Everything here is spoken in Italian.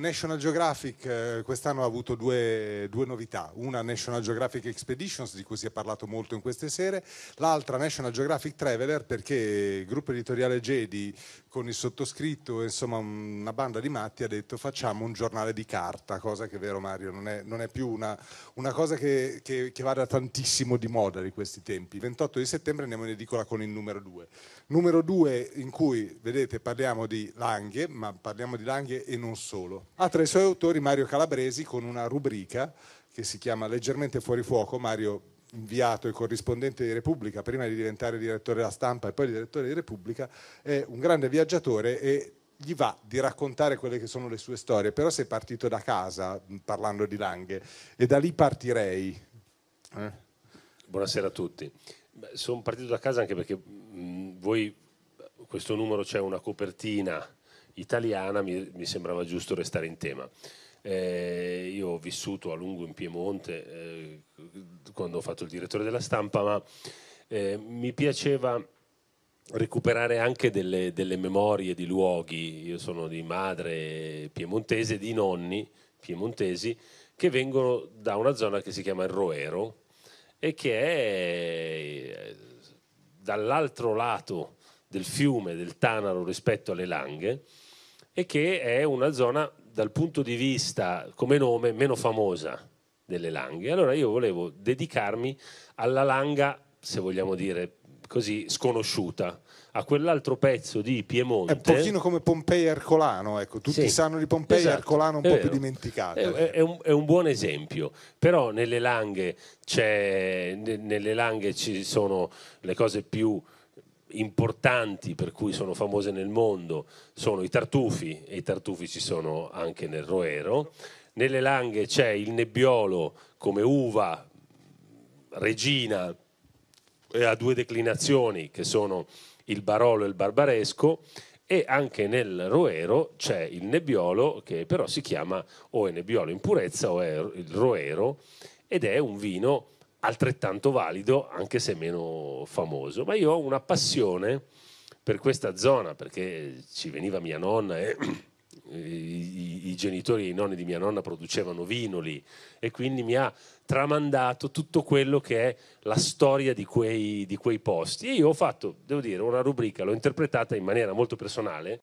National Geographic eh, quest'anno ha avuto due, due, novità, una National Geographic Expeditions di cui si è parlato molto in queste sere, l'altra National Geographic Traveler perché il gruppo editoriale Jedi con il sottoscritto e insomma una banda di matti ha detto facciamo un giornale di carta, cosa che è vero Mario, non è, non è più una, una cosa che, che, che vada tantissimo di moda di questi tempi. 28 di settembre andiamo in edicola con il numero 2. Numero 2 in cui, vedete, parliamo di langhe, ma parliamo di langhe e non solo ha tra i suoi autori Mario Calabresi con una rubrica che si chiama Leggermente fuori fuoco. Mario, inviato e corrispondente di Repubblica, prima di diventare direttore della stampa e poi direttore di Repubblica, è un grande viaggiatore e gli va di raccontare quelle che sono le sue storie. Però sei partito da casa, mm, parlando di Langhe, e da lì partirei. Eh? Buonasera a tutti. Sono partito da casa anche perché mh, mm, voi, questo numero c'è una copertina italiana, mi, mi sembrava giusto restare in tema. Eh, io ho vissuto a lungo in Piemonte eh, quando ho fatto il direttore della stampa, ma eh, mi piaceva recuperare anche delle, delle, memorie di luoghi. Io sono di madre piemontese, di nonni piemontesi, che vengono da una zona che si chiama il Roero e che è dall'altro lato del fiume del Tanaro rispetto alle Langhe e che è una zona dal punto di vista come nome meno famosa delle Langhe. Allora io volevo dedicarmi alla Langa, se vogliamo dire così, sconosciuta, a quell'altro pezzo di Piemonte. È un pochino come Pompei Ercolano, ecco, tutti sì, sanno di Pompei esatto, Ercolano un po' vero. più dimenticato. È, è, un, è, un, buon esempio, però nelle Langhe, nelle Langhe ci sono le cose più importanti per cui sono famose nel mondo sono i tartufi e i tartufi ci sono anche nel Roero. Nelle Langhe c'è il nebbiolo come uva regina e ha due declinazioni che sono il barolo e il barbaresco e anche nel roero c'è il nebbiolo che però si chiama o è nebbiolo in purezza o è il roero ed è un vino altrettanto valido, anche se meno famoso. Ma io ho una passione per questa zona, perché ci veniva mia nonna e i, i genitori e i nonni di mia nonna producevano vino lì e quindi mi ha tramandato tutto quello che è la storia di quei, di quei posti. E io ho fatto, devo dire, una rubrica, l'ho interpretata in maniera molto personale,